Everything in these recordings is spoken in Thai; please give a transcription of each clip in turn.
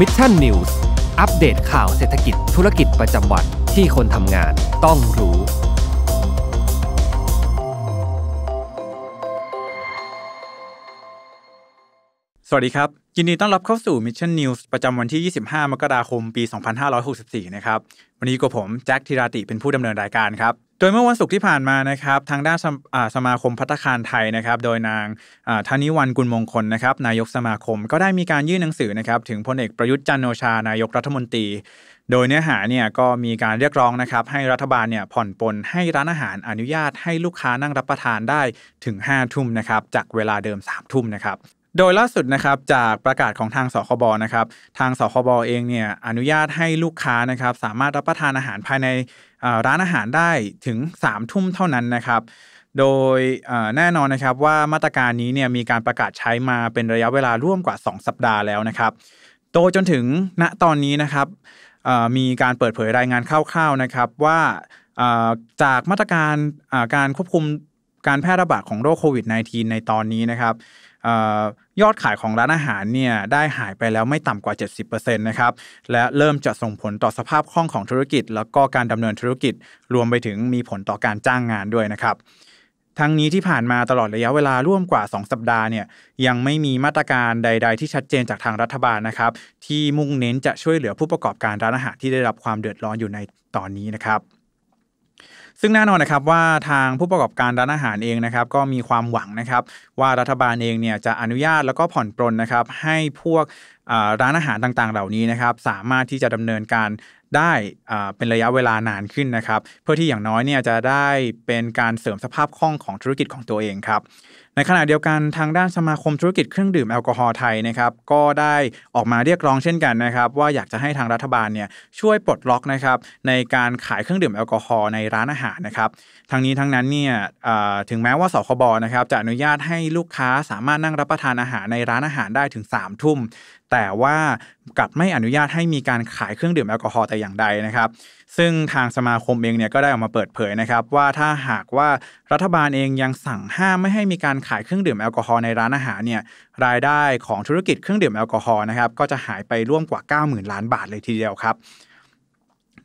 มิชชั่นนิวส์อัปเดตข่าวเศรษฐกิจธุรกิจประจำวันที่คนทำงานต้องรู้ สวัสดีครับ ยินดีต้อนรับเข้าสู่ Mission News ประจำวันที่ 25 มกราคม ปี 2564 นะครับ วันนี้กับผม แจ็คธีราติ เป็นผู้ดำเนินรายการครับดยเมื่อวันศุกร์ที่ผ่านมานะครับ ทางด้านสสมาคมพัฒคารไทยนะครับ โดยนางธนิวันกุลมงคลนะครับนายกสมาคม ก็ได้มีการยื่นหนังสือนะครับถึงพลเอกประยุทธ์จันโอชานายกรัฐมนตรี โดยเนื้อหาเนี่ยก็มีการเรียกร้องนะครับ ให้รัฐบาลเนี่ยผ่อนปลนให้ร้านอาหารอนุญาตให้ลูกค้านั่งรับประทานได้ถึง 5 ทุ่มนะครับจากเวลาเดิม 3 ทุ่มนะครับโดยล่าสุดนะครับจากประกาศของทางสคบนะครับทางสคบเองเนี่ยอนุญาตให้ลูกค้านะครับสามารถรับประทานอาหารภายในร้านอาหารได้ถึง3ามทุ่มเท่านั้นนะครับ โดยแน่นอนนะครับว่ามาตรการนี้เนี่ยมีการประกาศใช้มาเป็นระยะเวลา ร่วมกว่า 2 สัปดาห์แล้วนะครับโตจนถึงณตอนนี้นะครับมีการเปิดเผยรายงานคร่าวๆนะครับว่าจากมาตรการการควบคุมการแพร่ระบาดของโรคโควิด -19 ในตอนนี้นะครับยอดขายของร้านอาหารเนี่ยได้หายไปแล้วไม่ต่ำกว่า 70%นะครับและเริ่มจะส่งผลต่อสภาพคล่องของธุรกิจ แล้วก็การดำเนินธุรกิจ รวมไปถึงมีผลต่อการจ้างงานด้วยนะครับ ทั้งนี้ที่ผ่านมาตลอดระยะเวลาร่วมกว่า 2 สัปดาห์เนี่ยยังไม่มีมาตรการใด ๆ ที่ชัดเจนจากทางรัฐบาลนะครับ ที่มุ่งเน้นจะช่วยเหลือผู้ประกอบการร้านอาหาร ที่ได้รับความเดือดร้อนอยู่ในตอนนี้นะครับซึ่งแน่นอนนะครับว่าทางผู้ประกอบการร้านอาหารเองนะครับก็มีความหวังนะครับ ว่ารัฐบาลเองเนี่ยจะอนุญาตแล้วก็ผ่อนปรนนะครับให้พวกร้านอาหารต่างๆ เหล่านี้นะครับ สามารถที่จะดำเนินการได้เป็นระยะเวลานานขึ้นนะครับ เพื่อที่อย่างน้อยเนี่ยจะได้เป็นการเสริมสภาพคล่องของธุรกิจของตัวเองครับในขณะเดียวกันทางด้านสมาคมธุรกิจเครื่องดื่มแอลกอฮอล์ไทยนะครับก็ได้ออกมาเรียกร้องเช่นกันนะครับว่าอยากจะให้ทางรัฐบาลเนี่ยช่วยปลดล็อกนะครับในการขายเครื่องดื่มแอลกอฮอล์ในร้านอาหารนะครับทั้งนี้ทั้งนั้นเนี่ยถึงแม้ว่าสคบนะครับจะอนุญาตให้ลูกค้าสามารถนั่งรับประทานอาหารในร้านอาหารได้ถึง3ามทุ่มแต่ว่ากลับไม่อนุญาตให้มีการขายเครื่องดื่มแอลกอฮอล์แต่อย่างใดนะครับซึ่งทางสมาคมเองเนี่ยก็ได้ออกมาเปิดเผยนะครับว่าถ้าหากว่ารัฐบาลเองยังสั่งห้ามไม่ให้มีการขายเครื่องดื่มแอลกอฮอล์ในร้านอาหารเนี่ยรายได้ของธุรกิจเครื่องดื่มแอลกอฮอล์นะครับก็จะหายไปร่วมกว่า 90,000 ล้านบาทเลยทีเดียวครับ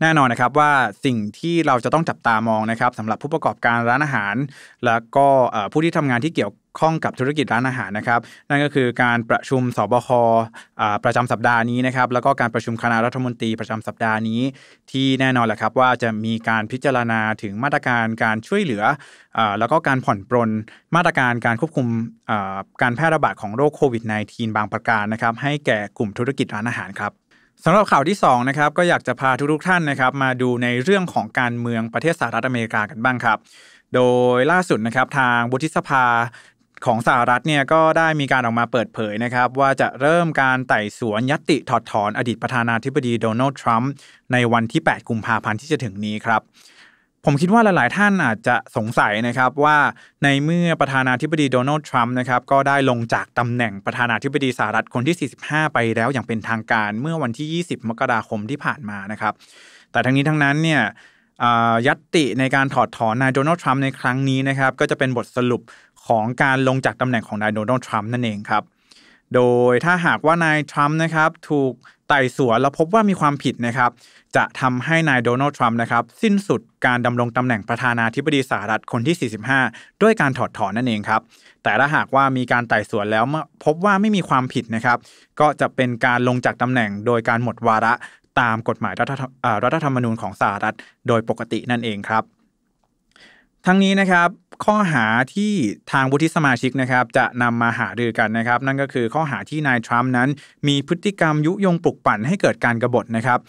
แน่นอนนะครับว่าสิ่งที่เราจะต้องจับตามองนะครับสำหรับผู้ประกอบการร้านอาหาร และก็ผู้ที่ทำงานที่เกี่ยวข้องกับธุรกิจร้านอาหารนะครับ นั่นก็คือการประชุมสบคประจำสัปดาห์นี้นะครับ แล้วก็การประชุมคณะรัฐมนตรีประจำสัปดาห์นี้ ที่แน่นอนแหละครับว่าจะมีการพิจารณาถึงมาตรการการช่วยเหลืออแล้วก็การผ่อนปรนมาตรการการควบคุมการแพร่ระบาดของโรคโควิด -19 บางประการนะครับ ให้แก่กลุ่มธุรกิจร้านอาหารครับสำหรับข่าวที่2นะครับก็อยากจะพา ทุกๆท่านนะครับ มาดูในเรื่องของการเมืองประเทศสหรัฐอเมริกากันบ้างครับ โดยล่าสุดนะครับทางวุฒิสภาของสหรัฐเนี่ยก็ได้มีการออกมาเปิดเผยนะครับว่าจะเริ่มการไต่สวนยติถอดถอนอดีตประธานาธิบดีโดนัลด์ทรัมป์ในวันที่ 8กุมภาพันธ์ที่จะถึงนี้ครับผมคิดว่าหลายๆท่านอาจจะสงสัยนะครับว่าในเมื่อประธานาธิบดีโดนัลด์ทรัมป์นะครับก็ได้ลงจากตำแหน่งประธานาธิบดีสหรัฐคนที่ 45 ไปแล้วอย่างเป็นทางการเมื่อวันที่ 20 มกราคมที่ผ่านมานะครับแต่ทั้งนี้ทั้งนั้นเนี่ยยัตติในการถอดถอนนายโดนัลด์ทรัมป์ในครั้งนี้นะครับก็จะเป็นบทสรุปของการลงจากตำแหน่งของนายโดนัลด์ทรัมป์นั่นเองครับ โดยถ้าหากว่านายทรัมป์นะครับ ถูกไต่สวนแล้วพบว่ามีความผิดนะครับ จะทำให้นายโดนัลด์ทรัมป์นะครับสิ้นสุดการดำรงตำแหน่งประธานาธิบดีสหรัฐคนที่ 45 ด้วยการถอดถอนนั่นเองครับ แต่ถ้าหากว่ามีการไต่สวนแล้วพบว่าไม่มีความผิดนะครับ ก็จะเป็นการลงจากตำแหน่งโดยการหมดวาระตามกฎหมายรัฐธรรมนูญของสหรัฐโดยปกตินั่นเองครับ ทั้งนี้นะครับข้อหาที่ทางวุฒิสมาชิกนะครับ จะนำมาหารือกันนะครับ นั่นก็คือข้อหาที่นายทรัมป์นั้น มีพฤติกรรมยุยงปลุกปั่นให้เกิดการกรบฏนะครับ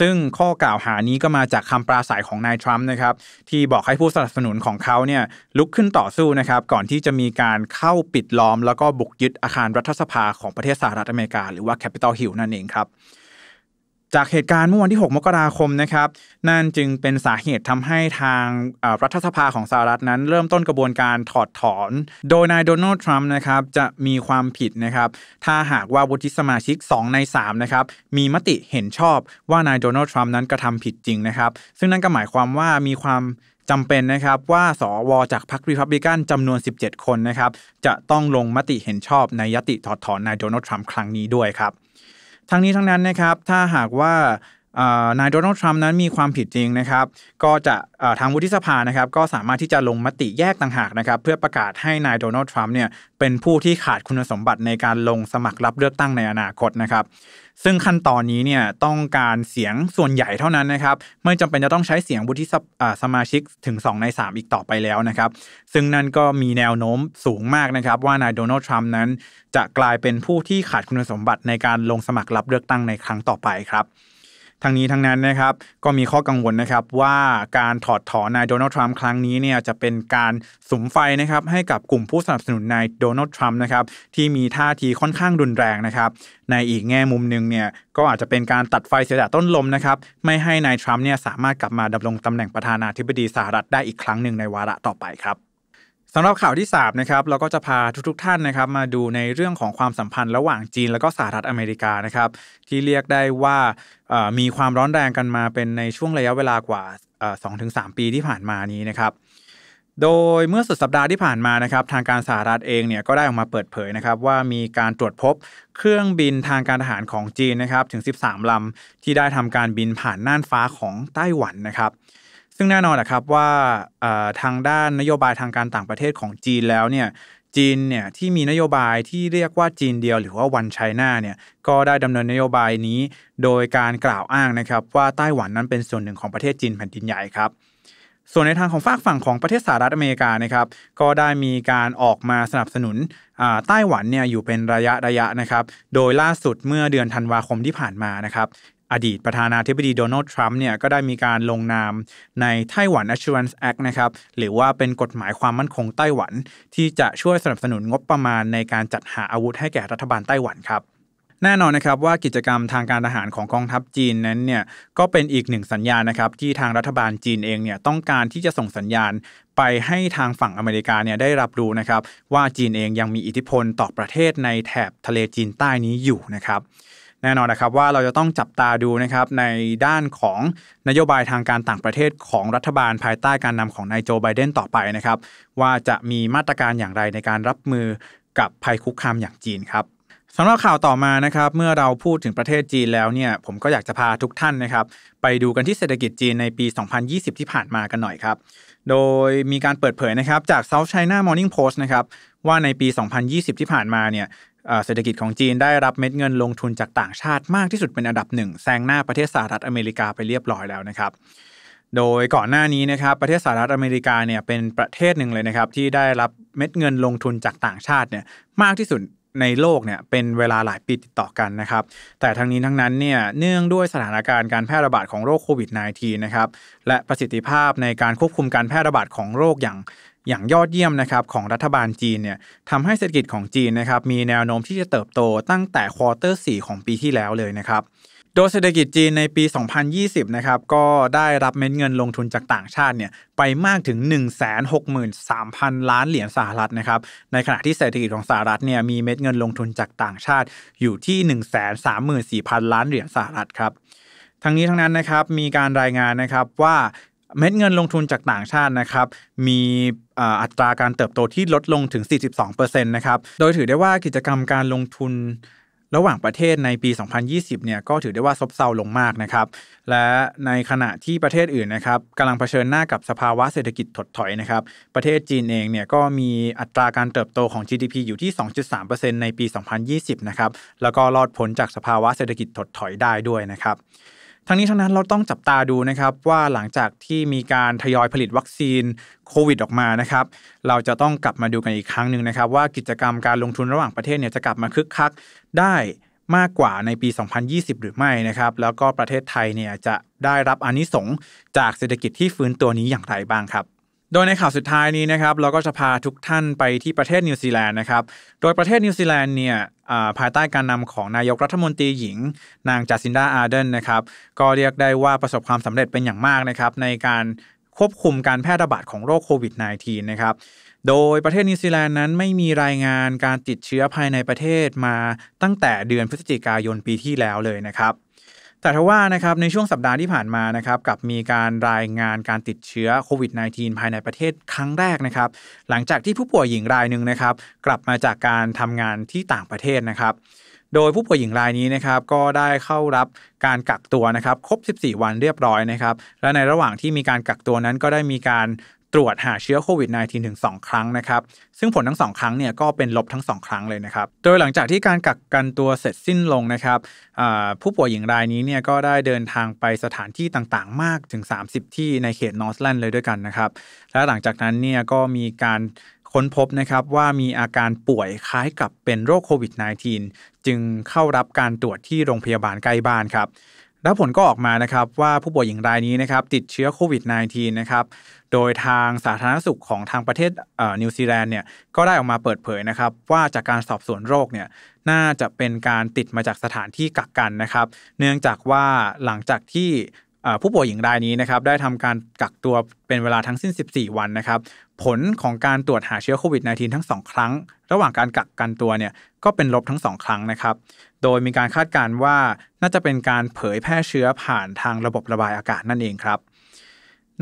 ซึ่งข้อกล่าวหานี้ก็มาจากคำปราศัยของนายทรัมป์นะครับที่บอกให้ผู้สนับสนุนของเขาเนี่ยลุกขึ้นต่อสู้นะครับ ก่อนที่จะมีการเข้าปิดล้อม แล้วก็บุกยึดอาคารรัฐสภาของประเทศสหรัฐอเมริกาหรือว่าแคปิตอลฮิล์นั่นเองครับจากเหตุการณ์เมื่อวันที่ 6 มกราคมนะครับ นั่นจึงเป็นสาเหตุทำให้ทางรัฐสภาของสหรัฐนั้นเริ่มต้นกระบวนการถอดถอน โดย นายโดนัลด์ทรัมป์นะครับจะมีความผิดนะครับ ถ้าหากว่าวุฒิสมาชิก 2 ใน3นะครับมีมติเห็นชอบว่า นายโดนัลด์ทรัมป์นั้นกระทำผิดจริงนะครับ ซึ่งนั่นก็หมายความว่ามีความจำเป็นนะครับว่าสวจากพรรครีพับลิกันจำนวน 17 คนนะครับจะต้องลงมติเห็นชอบในยติถอดถอนนายโดนัลด์ทรัมป์ครั้งนี้ด้วยครับทั้งนี้ทั้งนั้นนะครับ ถ้าหากว่านายโดนัลด์ทรัมป์นั้นมีความผิดจริงนะครับ ก็จะทางวุฒิสภานะครับก็สามารถที่จะลงมติแยกต่างหากนะครับ เพื่อประกาศให้นายโดนัลด์ทรัมป์เนี่ยเป็นผู้ที่ขาดคุณสมบัติในการลงสมัครรับเลือกตั้งในอนาคตนะครับ ซึ่งขั้นตอนนี้เนี่ยต้องการเสียงส่วนใหญ่เท่านั้นนะครับไม่จำเป็นจะต้องใช้เสียงวุฒิสมาชิกถึง 2 ใน 3 อีกต่อไปแล้วนะครับ ซึ่งนั่นก็มีแนวโน้มสูงมากนะครับ ว่านายโดนัลด์ทรัมป์นั้น จะกลายเป็นผู้ที่ขาดคุณสมบัติในการลงสมัครรับเลือกตั้งในครั้งต่อไปครับทั้งนี้ทั้งนั้นนะครับก็มีข้อกังวลนะครับว่าการถอดถอนนายโดนัลด์ทรัมป์ครั้งนี้เนี่ยจะเป็นการสุมไฟนะครับให้กับกลุ่มผู้สนับสนุนนายโดนัลด์ทรัมป์นะครับที่มีท่าทีค่อนข้างรุนแรงนะครับในอีกแง่มุมหนึ่งเนี่ยก็อาจจะเป็นการตัดไฟเสียดต้นลมนะครับไม่ให้นายทรัมป์เนี่ยสามารถกลับมาดำรงตำแหน่งประธานาธิบดีสหรัฐได้อีกครั้งหนึ่งในวาระต่อไปครับสำหรับข่าวที่3นะครับเราก็จะพาทุก ๆท่านนะครับ มาดูในเรื่องของความสัมพันธ์ ระหว่างจีนและก็สหรัฐอเมริกานะครับที่เรียกได้ว่ามีความร้อนแรงกันมาเป็นในช่วงระยะเวลากว่า 2-3 ปีที่ผ่านมานี้นะครับ โดยเมื่อสุดสัปดาห์ที่ผ่านมานะครับทางการสหรัฐเองเนี่ยก็ได้ออกมาเปิดเผยนะครับ ว่ามีการตรวจพบเครื่องบินทางการทหารของจีนนะครับถึง 13 ลำที่ได้ทำการบินผ่านน่านฟ้าของไต้หวันนะครับซึ่งแน่นอนแหะครับว่าทางด้านนโยบายทางการต่างประเทศของจีนแล้วเนี่ยจีนเนี่ยที่มีนโยบายที่เรียกว่าจีนเดียว หรือว่าวันไชน่าเนี่ยก็ได้ดำเนินนโยบายนี้โดยการกล่าวอ้างนะครับว่าไต้หวันนั้นเป็นส่วนหนึ่งของประเทศจีนแผ่นดินใหญ่ครับส่วนในทางของฝากฝั่งของประเทศสหรัฐอเมริกานะครับก็ได้มีการออกมาสนับสนุนไต้หวันเนี่ยอยู่เป็นระยะระยะนะครับโดยล่าสุดเมื่อเดือนธันวาคมที่ผ่านมานะครับอดีตประธานาธิบดีโดนัลด์ทรัมป์เนี่ยก็ได้มีการลงนามในไต้หวัน Assurance Act นะครับหรือว่าเป็นกฎหมายความมั่นคงไต้หวันที่จะช่วยสนับสนุนงบประมาณในการจัดหาอาวุธให้แก่รัฐบาลไต้หวันครับแน่นอนนะครับว่ากิจกรรมทางการทหารของกองทัพจีนนั้นเนี่ยก็เป็นอีกหนึ่งสัญญาณนะครับที่ทางรัฐบาลจีนเองเนี่ยต้องการที่จะส่งสัญญาณไปให้ทางฝั่งอเมริกาเนี่ยได้รับรู้นะครับว่าจีนเองยังมีอิทธิพลต่อประเทศในแถบทะเลจีนใต้นี้อยู่นะครับแน่นอนนะครับว่าเราจะต้องจับตาดูนะครับในด้านของนโยบายทางการต่างประเทศของรัฐบาลภายใต้การนำของนายโจไบเดนต่อไปนะครับว่าจะมีมาตรการอย่างไรในการรับมือกับภัยคุกคามอย่างจีนครับสำหรับข่าวต่อมานะครับเมื่อเราพูดถึงประเทศจีนแล้วเนี่ยผมก็อยากจะพาทุกท่านนะครับไปดูกันที่เศรษฐกิจจีนในปี 2020 ที่ผ่านมากันหน่อยครับ โดยมีการเปิดเผยนะครับจาก South China Morning Post นะครับว่าในปี 2020 ที่ผ่านมาเนี่ยเศรษฐกิจของจีนได้รับเม็ดเงินลงทุนจากต่างชาติมากที่สุดเป็นอันดับหนึ่งแซงหน้าประเทศสหรัฐอเมริกาไปเรียบร้อยแล้วนะครับ โดยก่อนหน้านี้นะครับประเทศสหรัฐอเมริกาเนี่ยเป็นประเทศหนึ่งเลยนะครับที่ได้รับเม็ดเงินลงทุนจากต่างชาติเนี่ยมากที่สุดในโลกเนี่ยเป็นเวลาหลายปีติดต่อกันนะครับแต่ทั้งนี้ทั้งนั้นเนี่ยเนื่องด้วยสถานการณ์การแพร่ระบาดของโรคโควิด -19 นะครับและประสิทธิภาพในการควบคุมการแพร่ระบาดของโรคอย่างอย่างยอดเยี่ยมนะครับของรัฐบาลจีนเนี่ยทำให้เศรษฐกิจของจีนนะครับมีแนวโน้มที่จะเติบโตตั้งแต่ควอเตอร์สของปีที่แล้วเลยนะครับโดยเศรษฐกิจจีนในปี 2020นะครับก็ได้รับเม็ดเงินลงทุนจากต่างชาติเนี่ยไปมากถึง 163,000ล้านเหรียญสหรัฐนะครับในขณะที่เศรษฐกิจของสหรัฐเนี่ยมีเม็ดเงินลงทุนจากต่างชาติอยู่ที่ 134,000ล้านเหรียญสหรัฐครับทั้งนี้ทั้งนั้นนะครับมีการรายงานนะครับว่าเม็ดเงินลงทุนจากต่างชาตินะครับมีอัตราการเติบโตที่ลดลงถึง 42%นะครับโดยถือได้ว่ากิจกรรมการลงทุนระหว่างประเทศในปี 2020 เนี่ยก็ถือได้ว่าซบเซาลงมากนะครับ และในขณะที่ประเทศอื่นนะครับกำลังเผชิญหน้ากับสภาวะเศรษฐกิจถดถอยนะครับ ประเทศจีนเองเนี่ยก็มีอัตราการเติบโตของ GDP อยู่ที่ 2.3%ในปี 2020 นะครับแล้วก็รอดพ้นจากสภาวะเศรษฐกิจถดถอยได้ด้วยนะครับทั้งนี้ทั้งนั้นเราต้องจับตาดูนะครับว่าหลังจากที่มีการทยอยผลิตวัคซีนโควิดออกมานะครับ เราจะต้องกลับมาดูกันอีกครั้งหนึ่งนะครับว่ากิจกรรมการลงทุนระหว่างประเทศเนี่ยจะกลับมาคึกคักได้มากกว่าในปี 2020 หรือไม่นะครับแล้วก็ประเทศไทยเนี่ยจะได้รับอนิสงจากเศรษฐกิจที่ฟื้นตัวนี้อย่างไรบ้างครับโดยในข่าวสุดท้ายนี้นะครับเราก็จะพาทุกท่านไปที่ประเทศนิวซีแลนด์นะครับโดยประเทศนิวซีแลนด์เนี่ยภายใต้การนำของนายกรัฐมนตรีหญิงนางจัสซินดาอาร์เดนนะครับก็เรียกได้ว่าประสบความสำเร็จเป็นอย่างมากนะครับในการควบคุมการแพร่ระบาดของโรคโควิด -19 นะครับโดยประเทศนิวซีแลนด์นั้นไม่มีรายงานการติดเชื้อภายในประเทศมาตั้งแต่เดือนพฤศจิกายนปีที่แล้วเลยนะครับแต่ทว่านะครับในช่วงสัปดาห์ที่ผ่านมานะครับกับมีการรายงานการติดเชื้อโควิด -19 ภายในประเทศครั้งแรกนะครับหลังจากที่ผู้ป่วยหญิงรายหนึ่งนะครับกลับมาจากการทำงานที่ต่างประเทศนะครับโดยผู้ป่วยหญิงรายนี้นะครับก็ได้เข้ารับการกักตัวนะครับครบ 14 วันเรียบร้อยนะครับและในระหว่างที่มีการกักตัวนั้น ก็ได้มีการตรวจหาเชื้อโควิด -19 ถึง 2 ครั้งนะครับซึ่งผลทั้ง 2 ครั้งเนี่ยก็เป็นลบทั้ง 2 ครั้งเลยนะครับ โดยหลังจากที่การกักกันตัวเสร็จสิ้นลงนะครับผู้ป่วยหญิงรายนี้เนี่ยก็ได้เดินทางไปสถานที่ต่างๆ มากถึง 30 ที่ในเขตนอร์ทแลนด์เลยด้วยกันนะครับและหลังจากนั้นเนี่ยก็มีการค้นพบนะครับว่ามีอาการป่วยคล้ายกับเป็นโรคโควิด -19 จึงเข้ารับการตรวจที่โรงพยาบาลใกล้บ้านครับแล้วผลก็ออกมานะครับว่าผู้ป่วยหญิงรายนี้นะครับติดเชื้อโควิด -19 นะครับโดยทางสาธารณสุขของทางประเทศนิวซีแลนด์เนี่ยก็ได้ออกมาเปิดเผยนะครับ ว่าจากการสอบสวนโรคเนี่ยน่าจะเป็นการติดมาจากสถานที่กักกันนะครับ เนื่องจากว่าหลังจากที่ผู้ป่วยหญิงรายนี้นะครับได้ทำการกักตัวเป็นเวลาทั้งสิ้น 14 วันนะครับผลของการตรวจหาเชื้อโควิด -19 ทั้ง 2 ครั้ง ระหว่างการกักกันตัวเนี่ย ก็เป็นลบทั้ง 2 ครั้งนะครับ โดยมีการคาดการณ์ว่าน่าจะเป็นการเผยแพร่เชื้อผ่านทางระบบระบายอากาศนั่นเองครับ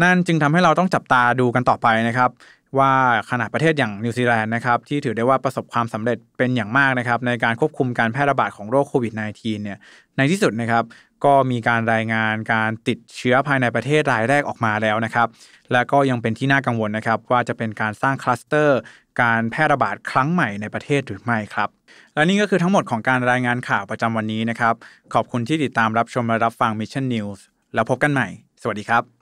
นั่นจึงทำให้เราต้องจับตาดูกันต่อไปนะครับว่าขนาดประเทศอย่างนิวซีแลนด์นะครับที่ถือได้ว่าประสบความสำเร็จเป็นอย่างมากนะครับในการควบคุมการแพร่ระบาดของโรคโควิด -19 เนี่ยในที่สุดนะครับ ก็มีการรายงานการติดเชื้อภายในประเทศรายแรกออกมาแล้วนะครับและก็ยังเป็นที่น่ากังวลนะครับว่าจะเป็นการสร้างคลัสเตอร์การแพร่ระบาดครั้งใหม่ในประเทศหรือไม่ครับและนี่ก็คือทั้งหมดของการรายงานข่าวประจำวันนี้นะครับขอบคุณที่ติดตามรับชมและรับฟัง Mission News แล้วพบกันใหม่ สวัสดีครับ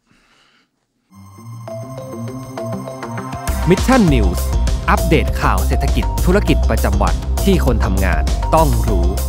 มิชชั่นนิวส์อัปเดตข่าวเศรษฐกิจธุรกิจประจำวันที่คนทำงานต้องรู้